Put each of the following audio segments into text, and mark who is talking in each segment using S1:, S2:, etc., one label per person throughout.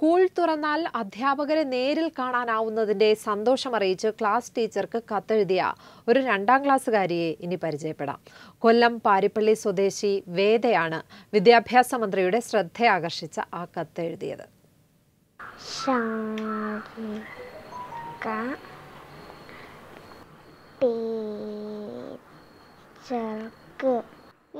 S1: school തുറന്നാൽ അധ്യാപകരെ നേരിൽ കാണാനാവുന്നതിന്റെ സന്തോഷം അറിയിച്ച് ക്ലാസ് ടീച്ചർക്ക് കത്തെഴുതിയ ഒരു രണ്ടാം ക്ലാസ്സുകാരിയെ ഇനി പരിചയപ്പെടാം കൊല്ലം പാരിപ്പള്ളി സ്വദേശി വേദയാണ് വിദ്യാഭ്യാസ മന്ത്രിയുടെ ശ്രദ്ധയാകർഷിച്ച ആ കത്തെഴുതിയത്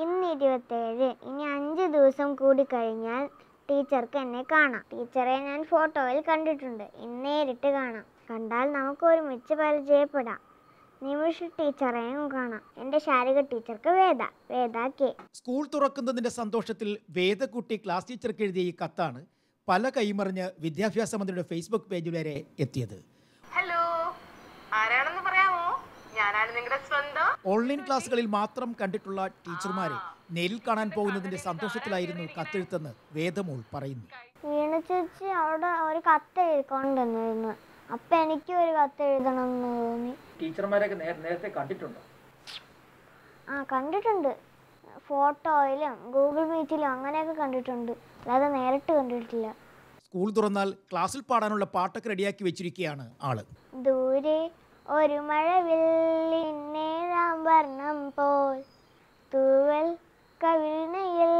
S2: ഇന്ന് ഇരുപത്തേഴ് ഇനി അഞ്ച് ദിവസം കൂടി കഴിഞ്ഞാൽ ടീച്ചർക്ക് എന്നെ കാണാം ടീച്ചറെ ഞാൻ ഫോട്ടോയിൽ കണ്ടിട്ടുണ്ട് ഇന്ന് നേരിട്ട് കാണാം കണ്ടാൽ നമുക്ക് ഒരുമിച്ച് പരിചയപ്പെടാം നിമിഷ ടീച്ചറേയും കാണാം എൻ്റെ ശാരിക ടീച്ചർക്ക് വേദ
S1: വേദ കെ സ്കൂൾ തുറക്കുന്നതിൻ്റെ സന്തോഷത്തിൽ വേദക്കുട്ടി ക്ലാസ് ടീച്ചർക്ക് എഴുതിയ ഈ കത്താണ് പല കൈമറിഞ്ഞ് വിദ്യാഭ്യാസ മന്ത്രിയുടെ ഫേസ്ബുക്ക് പേജ് വരെ എത്തിയത് ഓൺലൈൻ ക്ലാസ്സുകളിൽ മാത്രം കണ്ടിട്ടുള്ള ടീച്ചർമാരെ നേരിൽ കാണാൻ പോകുന്നതിന്റെ സന്തോഷത്തിലായിരുന്നു കത്തെഴുത്തെന്ന് വേദമോൾ പറയുന്നു
S2: വീണ ചേച്ചി അവിടെ ഒരു കത്ത് എഴുതിക്കൊണ്ടിരുന്നു അപ്പൊ എനിക്ക് ഒരു കത്ത് എഴുതണം എന്ന് തോന്നി
S1: ടീച്ചർമാരൊക്കെ നേരത്തെ കണ്ടിട്ടുണ്ടോ
S2: ആ കണ്ടിട്ടുണ്ട് ഫോട്ടോയിലും ഗൂഗിൾ മീറ്റിലും അങ്ങനെയൊക്കെ കണ്ടിട്ടുണ്ട് അല്ലാതെ നേരിട്ട് കണ്ടിട്ടില്ല
S1: സ്കൂൾ തുറന്നാൽ ക്ലാസ്സിൽ പാടാനുള്ള പാട്ടൊക്കെ റെഡിയാക്കി വെച്ചിരിക്കുകയാണ് ആള്
S2: ദൂരെ ഒരു മഴവില്ലിന്നേഴാം വർണ്ണം പോൽ തൂവൽ കവിണയിൽ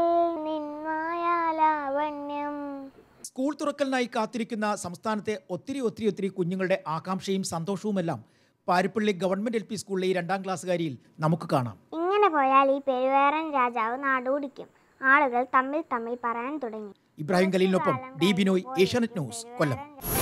S2: നിന്മായാലാവണ്യം
S1: സ്കൂൾ തുറക്കലിനായി കാത്തിരിക്കുന്ന സംസ്ഥാനത്തെ ഒത്തിരി ഒത്തിരി ഒത്തിരി കുഞ്ഞുങ്ങളുടെ ആകാംക്ഷയും സന്തോഷവുമെല്ലാം പാരിപ്പള്ളി ഗവൺമെന്റ് എൽ പി സ്കൂളിലെ ഈ രണ്ടാം ക്ലാസ്സുകാരിയിൽ നമുക്ക് കാണാം
S2: ഇങ്ങനെ പോയാൽ ഈ പെരുവേറൻ രാജാവ് നാടോടിക്കും ആളുകൾ തമ്മിൽ തമ്മിൽ പറയാൻ തുടങ്ങി
S1: ഇബ്രാഹിം ഖലീലിനൊപ്പം ഡി ബിനോയ് ഏഷ്യാനെറ്റ് ന്യൂസ് കൊല്ലം